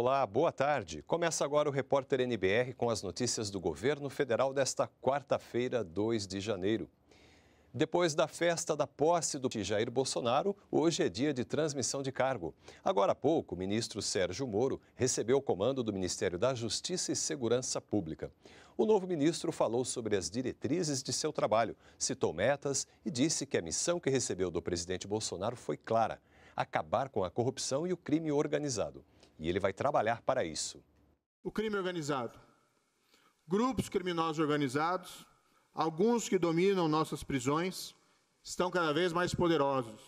Olá, boa tarde. Começa agora o repórter NBR com as notícias do governo federal desta quarta-feira, 2 de janeiro. Depois da festa da posse do Jair Bolsonaro, hoje é dia de transmissão de cargo. Agora há pouco, o ministro Sérgio Moro recebeu o comando do Ministério da Justiça e Segurança Pública. O novo ministro falou sobre as diretrizes de seu trabalho, citou metas e disse que a missão que recebeu do presidente Bolsonaro foi clara: acabar com a corrupção e o crime organizado e ele vai trabalhar para isso. O crime organizado. Grupos criminosos organizados, alguns que dominam nossas prisões, estão cada vez mais poderosos.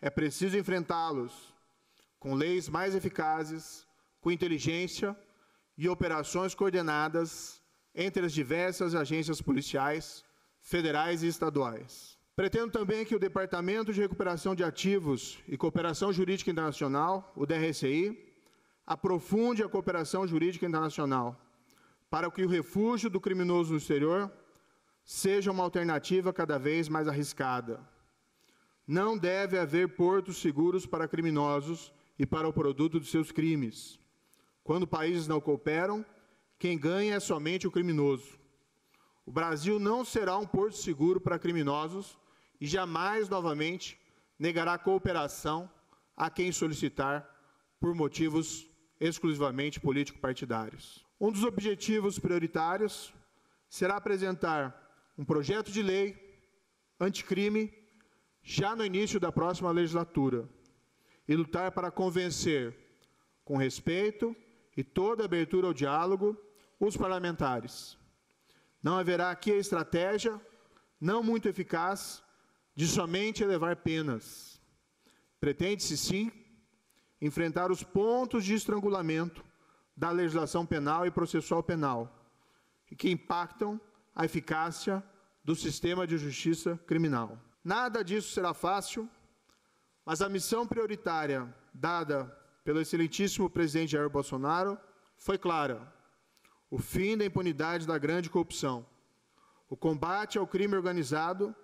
É preciso enfrentá-los com leis mais eficazes, com inteligência e operações coordenadas entre as diversas agências policiais, federais e estaduais. Pretendo também que o Departamento de Recuperação de Ativos e Cooperação Jurídica Internacional, o DRCI, aprofunde a cooperação jurídica internacional para que o refúgio do criminoso no exterior seja uma alternativa cada vez mais arriscada. Não deve haver portos seguros para criminosos e para o produto de seus crimes. Quando países não cooperam, quem ganha é somente o criminoso. O Brasil não será um porto seguro para criminosos e jamais novamente negará cooperação a quem solicitar por motivos exclusivamente político-partidários. Um dos objetivos prioritários será apresentar um projeto de lei anticrime já no início da próxima legislatura e lutar para convencer, com respeito e toda abertura ao diálogo, os parlamentares. Não haverá aqui a estratégia, não muito eficaz, de somente elevar penas. Pretende-se, sim, enfrentar os pontos de estrangulamento da legislação penal e processual penal, que impactam a eficácia do sistema de justiça criminal. Nada disso será fácil, mas a missão prioritária dada pelo excelentíssimo presidente Jair Bolsonaro foi clara: o fim da impunidade da grande corrupção, o combate ao crime organizado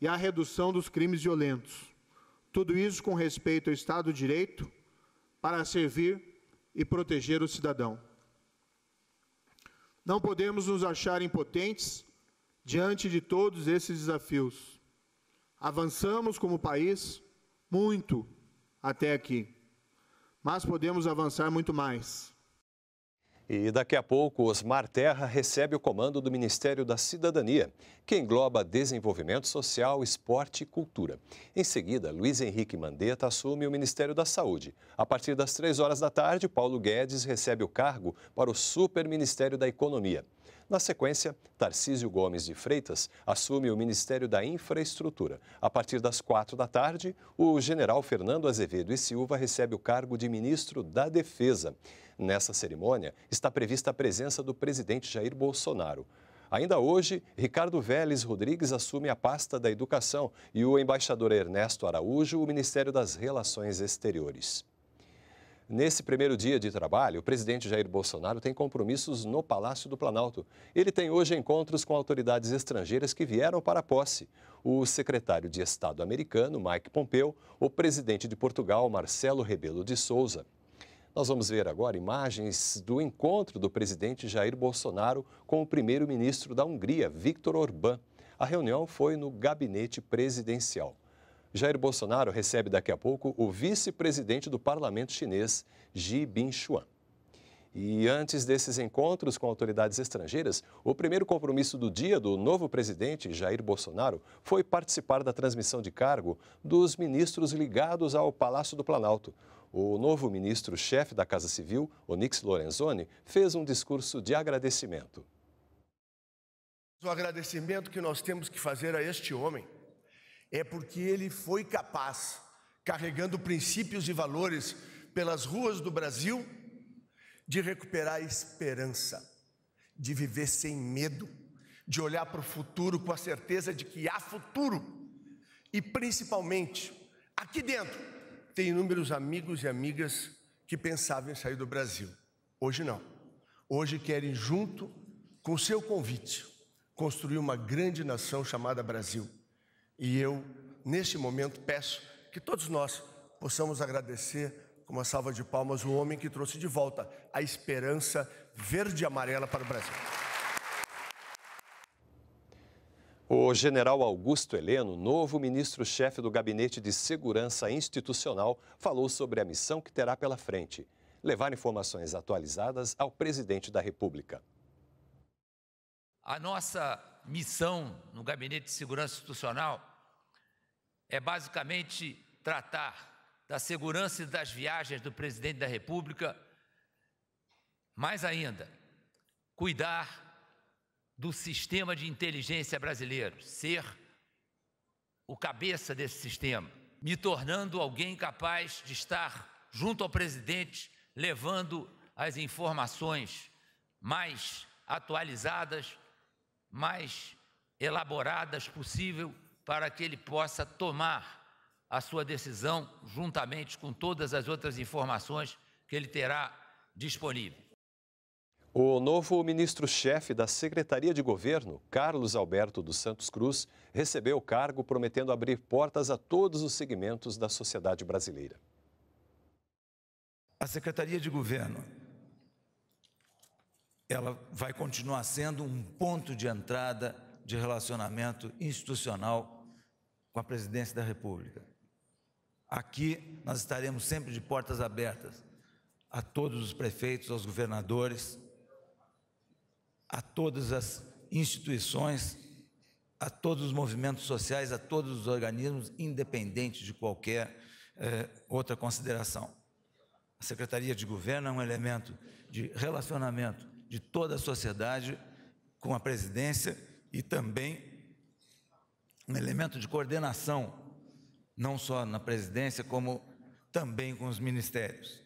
e a redução dos crimes violentos. Tudo isso com respeito ao Estado de Direito para servir e proteger o cidadão. Não podemos nos achar impotentes diante de todos esses desafios. Avançamos como país muito até aqui, mas podemos avançar muito mais. E daqui a pouco, Osmar Terra recebe o comando do Ministério da Cidadania, que engloba desenvolvimento social, esporte e cultura. Em seguida, Luiz Henrique Mandetta assume o Ministério da Saúde. A partir das três horas da tarde, Paulo Guedes recebe o cargo para o Super Ministério da Economia. Na sequência, Tarcísio Gomes de Freitas assume o Ministério da Infraestrutura. A partir das quatro da tarde, o general Fernando Azevedo e Silva recebe o cargo de ministro da Defesa. Nessa cerimônia, está prevista a presença do presidente Jair Bolsonaro. Ainda hoje, Ricardo Vélez Rodrigues assume a pasta da Educação e o embaixador Ernesto Araújo, o Ministério das Relações Exteriores. Nesse primeiro dia de trabalho, o presidente Jair Bolsonaro tem compromissos no Palácio do Planalto. Ele tem hoje encontros com autoridades estrangeiras que vieram para a posse. O secretário de Estado americano, Mike Pompeu, o presidente de Portugal, Marcelo Rebelo de Souza, nós vamos ver agora imagens do encontro do presidente Jair Bolsonaro com o primeiro-ministro da Hungria, Viktor Orbán. A reunião foi no gabinete presidencial. Jair Bolsonaro recebe daqui a pouco o vice-presidente do parlamento chinês, Ji Binchuan. E antes desses encontros com autoridades estrangeiras, o primeiro compromisso do dia do novo presidente Jair Bolsonaro foi participar da transmissão de cargo dos ministros ligados ao Palácio do Planalto. O novo ministro-chefe da Casa Civil, Onix Lorenzoni, fez um discurso de agradecimento. O agradecimento que nós temos que fazer a este homem é porque ele foi capaz, carregando princípios e valores pelas ruas do Brasil, de recuperar a esperança, de viver sem medo, de olhar para o futuro com a certeza de que há futuro e principalmente aqui dentro tem inúmeros amigos e amigas que pensavam em sair do Brasil. Hoje não. Hoje querem, junto com seu convite, construir uma grande nação chamada Brasil. E eu, neste momento, peço que todos nós possamos agradecer com uma salva de palmas o homem que trouxe de volta a esperança verde e amarela para o Brasil. O general Augusto Heleno, novo ministro-chefe do Gabinete de Segurança Institucional, falou sobre a missão que terá pela frente: levar informações atualizadas ao presidente da República. A nossa missão no Gabinete de Segurança Institucional é basicamente tratar da segurança e das viagens do presidente da República, mais ainda, cuidar do sistema de inteligência brasileiro, ser o cabeça desse sistema, me tornando alguém capaz de estar junto ao presidente, levando as informações mais atualizadas, mais elaboradas possível, para que ele possa tomar a sua decisão juntamente com todas as outras informações que ele terá disponível. O novo ministro-chefe da Secretaria de Governo, Carlos Alberto dos Santos Cruz, recebeu o cargo prometendo abrir portas a todos os segmentos da sociedade brasileira. A Secretaria de Governo ela vai continuar sendo um ponto de entrada de relacionamento institucional com a presidência da República. Aqui nós estaremos sempre de portas abertas a todos os prefeitos, aos governadores, a todas as instituições, a todos os movimentos sociais, a todos os organismos, independente de qualquer eh, outra consideração. A Secretaria de Governo é um elemento de relacionamento de toda a sociedade com a presidência e também um elemento de coordenação, não só na presidência, como também com os ministérios.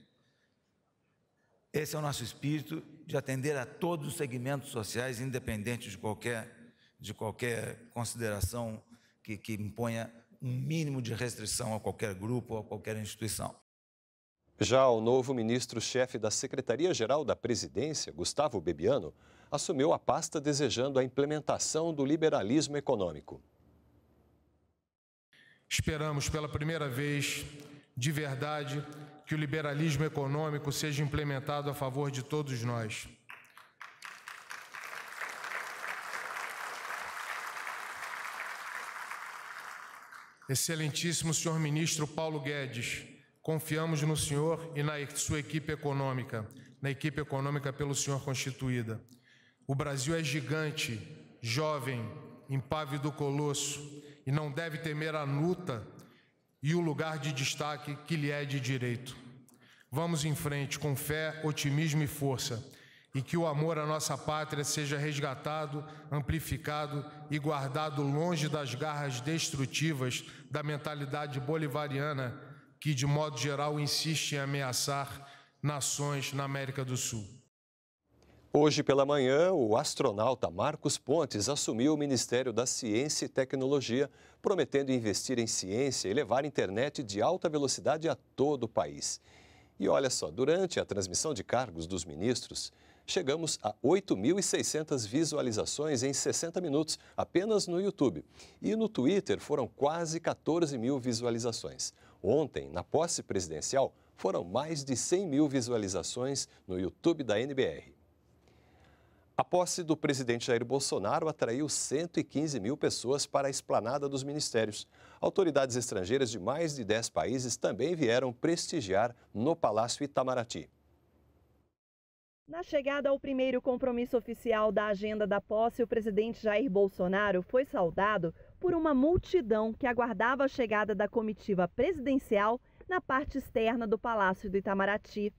Esse é o nosso espírito de atender a todos os segmentos sociais, independente de qualquer, de qualquer consideração que, que imponha um mínimo de restrição a qualquer grupo ou a qualquer instituição. Já o novo ministro-chefe da Secretaria-Geral da Presidência, Gustavo Bebiano, assumiu a pasta desejando a implementação do liberalismo econômico. Esperamos pela primeira vez, de verdade, que o liberalismo econômico seja implementado a favor de todos nós. Excelentíssimo senhor ministro Paulo Guedes, confiamos no senhor e na sua equipe econômica, na equipe econômica pelo senhor constituída. O Brasil é gigante, jovem, impávido colosso e não deve temer a luta e o lugar de destaque que lhe é de direito. Vamos em frente com fé, otimismo e força, e que o amor à nossa pátria seja resgatado, amplificado e guardado longe das garras destrutivas da mentalidade bolivariana que, de modo geral, insiste em ameaçar nações na América do Sul. Hoje pela manhã, o astronauta Marcos Pontes assumiu o Ministério da Ciência e Tecnologia, prometendo investir em ciência e levar internet de alta velocidade a todo o país. E olha só, durante a transmissão de cargos dos ministros, chegamos a 8.600 visualizações em 60 minutos, apenas no YouTube. E no Twitter foram quase 14 mil visualizações. Ontem, na posse presidencial, foram mais de 100 mil visualizações no YouTube da NBR. A posse do presidente Jair Bolsonaro atraiu 115 mil pessoas para a esplanada dos ministérios. Autoridades estrangeiras de mais de 10 países também vieram prestigiar no Palácio Itamaraty. Na chegada ao primeiro compromisso oficial da agenda da posse, o presidente Jair Bolsonaro foi saudado por uma multidão que aguardava a chegada da comitiva presidencial na parte externa do Palácio do Itamaraty.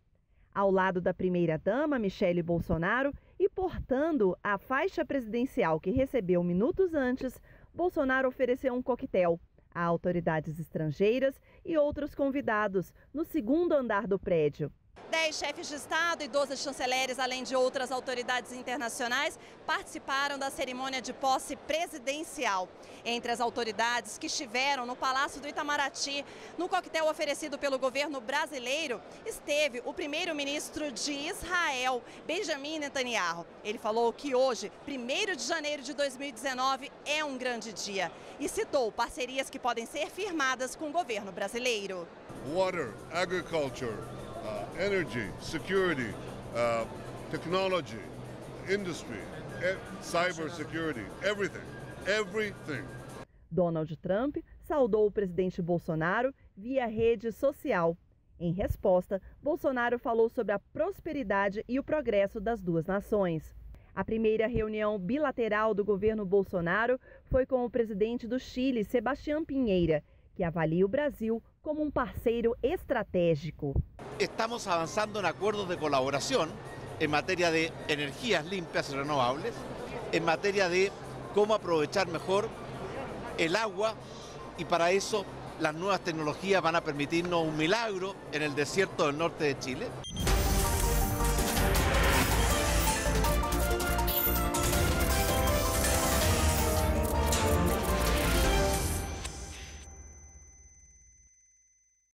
Ao lado da primeira-dama, Michele Bolsonaro, e portando a faixa presidencial que recebeu minutos antes, Bolsonaro ofereceu um coquetel a autoridades estrangeiras e outros convidados no segundo andar do prédio. Dez chefes de Estado e 12 chanceleres, além de outras autoridades internacionais, participaram da cerimônia de posse presidencial. Entre as autoridades que estiveram no Palácio do Itamaraty, no coquetel oferecido pelo governo brasileiro, esteve o primeiro-ministro de Israel, Benjamin Netanyahu. Ele falou que hoje, 1 de janeiro de 2019, é um grande dia e citou parcerias que podem ser firmadas com o governo brasileiro. Water, agriculture energy, security, uh, technology, industry, e eh, cyber security, everything, everything. Donald Trump saudou o presidente Bolsonaro via rede social. Em resposta, Bolsonaro falou sobre a prosperidade e o progresso das duas nações. A primeira reunião bilateral do governo Bolsonaro foi com o presidente do Chile, Sebastião Pinheira, que avalia o Brasil como un parceiro estratégico. Estamos avanzando en acuerdos de colaboración en materia de energías limpias y renovables, en materia de cómo aprovechar mejor el agua y para eso las nuevas tecnologías van a permitirnos un milagro en el desierto del norte de Chile.